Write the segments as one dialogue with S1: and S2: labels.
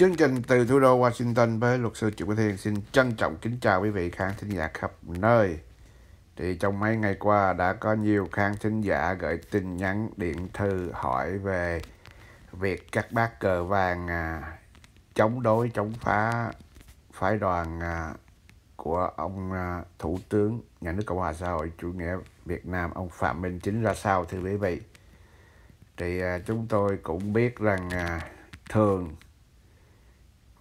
S1: Chương trình từ thủ đô Washington với luật sư Triệu Quý Thiên xin trân trọng kính chào quý vị khán thính giả khắp nơi. Thì trong mấy ngày qua đã có nhiều khán thính giả gửi tin nhắn điện thư hỏi về việc các bác cờ vàng à, chống đối chống phá phái đoàn à, của ông à, Thủ tướng Nhà nước Cộng hòa xã hội chủ nghĩa Việt Nam ông Phạm Minh Chính ra sao thưa quý vị. Thì chúng tôi cũng biết rằng thường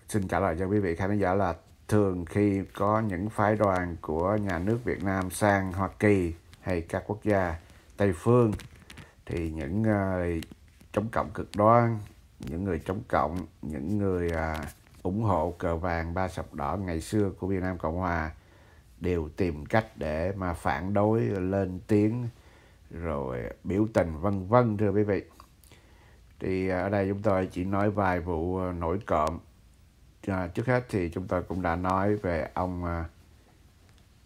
S1: xin trả lời cho quý vị khán giả là thường khi có những phái đoàn của nhà nước Việt Nam sang Hoa Kỳ hay các quốc gia Tây phương thì những người chống cộng cực đoan, những người chống cộng, những người à, ủng hộ cờ vàng ba sọc đỏ ngày xưa của Việt Nam Cộng Hòa đều tìm cách để mà phản đối lên tiếng rồi biểu tình vân vân thưa quý vị. Thì à, ở đây chúng tôi chỉ nói vài vụ à, nổi cộm à, trước hết thì chúng tôi cũng đã nói về ông à,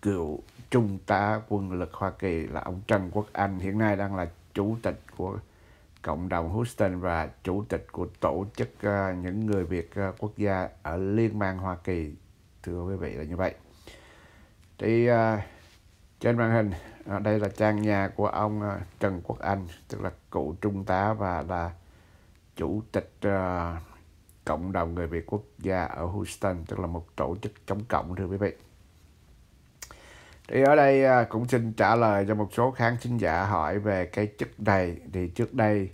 S1: cựu trung tá quân lực Hoa Kỳ là ông Trần Quốc Anh hiện nay đang là chủ tịch của cộng đồng Houston và chủ tịch của tổ chức à, những người Việt à, quốc gia ở Liên bang Hoa Kỳ thưa quý vị là như vậy thì à, trên màn hình à, đây là trang nhà của ông à, Trần Quốc Anh tức là cựu trung tá và là chủ tịch à, cộng đồng người Việt quốc gia ở Houston tức là một tổ chức chống cộng thưa quý vị thì ở đây à, cũng xin trả lời cho một số khán sinh giả hỏi về cái chức này thì trước đây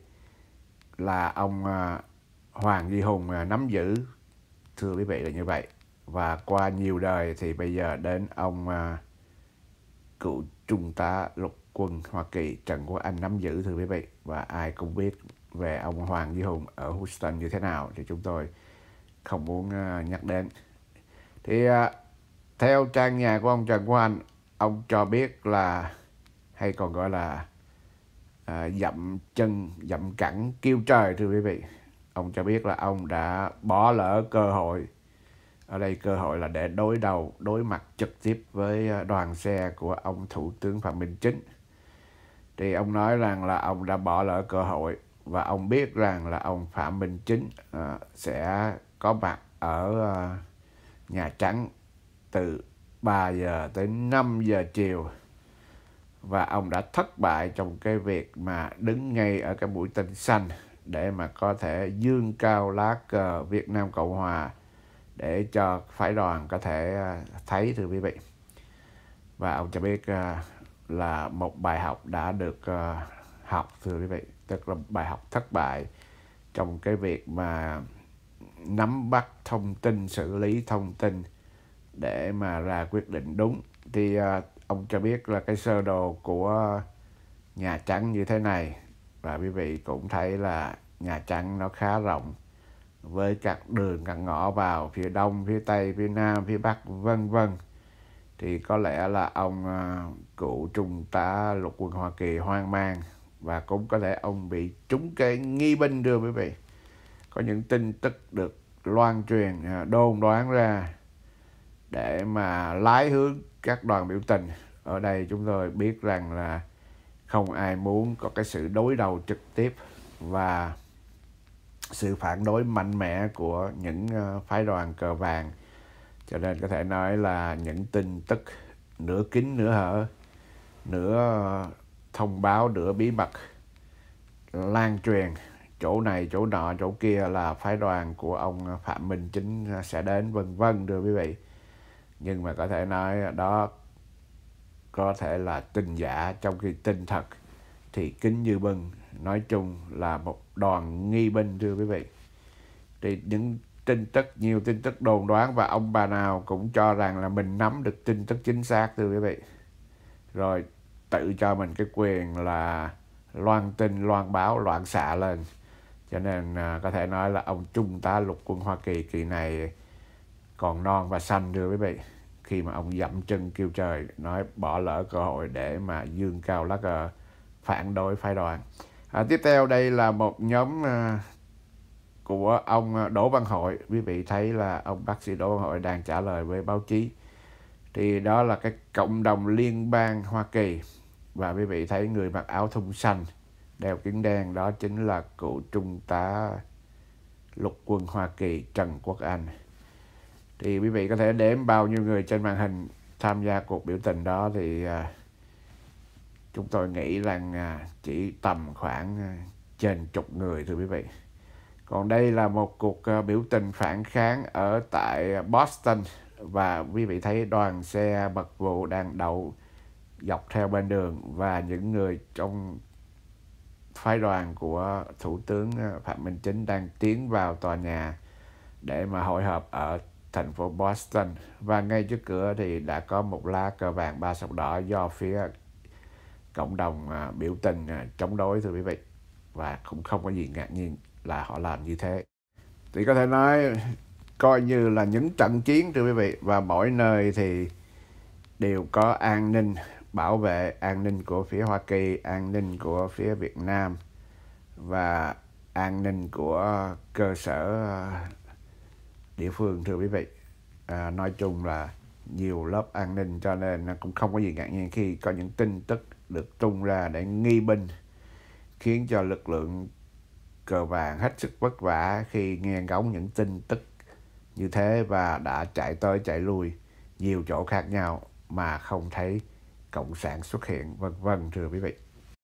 S1: là ông à, Hoàng Duy Hùng à, nắm giữ thưa quý vị là như vậy và qua nhiều đời thì bây giờ đến ông cựu trung tá lục quân Hoa Kỳ Trần Quốc Anh nắm giữ thưa quý vị và ai cũng biết về ông Hoàng Duy Hùng ở Houston như thế nào thì chúng tôi không muốn à, nhắc đến. Thì à, theo trang nhà của ông Trần Quốc ông cho biết là hay còn gọi là à, dậm chân, dậm cẳng kêu trời thưa quý vị. Ông cho biết là ông đã bỏ lỡ cơ hội ở đây cơ hội là để đối đầu, đối mặt trực tiếp với à, đoàn xe của ông Thủ tướng Phạm Minh Chính. Thì ông nói rằng là ông đã bỏ lỡ cơ hội và ông biết rằng là ông Phạm Minh Chính à, sẽ có mặt ở à, Nhà Trắng từ 3 giờ tới 5 giờ chiều và ông đã thất bại trong cái việc mà đứng ngay ở cái buổi tinh xanh để mà có thể dương cao lá cờ Việt Nam Cộng Hòa để cho phái đoàn có thể ờ, thấy thưa quý vị và ông cho biết là một bài học đã được học thưa quý vị tức là bài học thất bại trong cái việc mà nắm bắt thông tin xử lý thông tin để mà ra quyết định đúng thì à, ông cho biết là cái sơ đồ của nhà trắng như thế này và quý vị cũng thấy là nhà trắng nó khá rộng với các đường các ngõ vào phía đông phía tây phía nam phía bắc vân vân thì có lẽ là ông à, cựu trung tá lục quân hoa kỳ hoang mang và cũng có thể ông bị trúng cái nghi binh đưa quý vị có những tin tức được loan truyền à, đồn đoán ra để mà lái hướng các đoàn biểu tình ở đây chúng tôi biết rằng là không ai muốn có cái sự đối đầu trực tiếp và sự phản đối mạnh mẽ của những à, phái đoàn cờ vàng cho nên có thể nói là những tin tức nửa kín nửa hở nửa thông báo nửa bí mật lan truyền chỗ này chỗ nọ chỗ kia là phái đoàn của ông Phạm Minh Chính sẽ đến vân vân đưa quý vị nhưng mà có thể nói đó có thể là tình giả trong khi tin thật thì kính như bưng nói chung là một đoàn nghi binh thưa quý vị thì những tin tức nhiều tin tức đồn đoán và ông bà nào cũng cho rằng là mình nắm được tin tức chính xác thưa quý vị rồi tự cho mình cái quyền là loan tin loan báo loạn xạ lên cho nên à, có thể nói là ông trung tá lục quân hoa kỳ kỳ này còn non và xanh đưa quý vị khi mà ông dậm chân kêu trời nói bỏ lỡ cơ hội để mà dương cao lá cờ à, phản đối phái đoàn à, tiếp theo đây là một nhóm à, của ông à, Đỗ Văn Hội quý vị thấy là ông bác sĩ Đỗ Văn Hội đang trả lời với báo chí thì đó là cái cộng đồng liên bang Hoa Kỳ và quý vị thấy người mặc áo thun xanh đeo kính đen đó chính là cựu trung tá lục quân Hoa Kỳ Trần Quốc Anh thì quý vị có thể đếm bao nhiêu người trên màn hình tham gia cuộc biểu tình đó thì à, chúng tôi nghĩ rằng à, chỉ tầm khoảng à, trên chục người thôi quý vị còn đây là một cuộc biểu tình phản kháng ở tại Boston và quý vị thấy đoàn xe bật vụ đang đậu dọc theo bên đường và những người trong phái đoàn của Thủ tướng ờ, Phạm Minh Chính đang tiến vào tòa nhà để mà hội họp ở thành phố Boston và ngay trước cửa thì đã có một lá cờ vàng ba sọc đỏ do phía cộng đồng ờ, biểu tình ờ, chống đối thưa quý vị và cũng không có gì ngạc nhiên là họ làm như thế thì có thể nói coi như là những trận chiến thưa quý vị và mỗi nơi thì đều có an ninh bảo vệ an ninh của phía Hoa Kỳ, an ninh của phía Việt Nam và an ninh của cơ sở ờ, địa phương thưa quý vị. À, nói chung là nhiều lớp an ninh cho nên cũng không có gì ngạc nhiên khi có những tin tức được tung ra để nghi binh khiến cho lực lượng cờ vàng hết sức vất vả khi nghe ngóng những tin tức như thế và đã chạy tới chạy lui nhiều chỗ khác nhau mà không thấy cộng sản xuất hiện vân vân thưa quý vị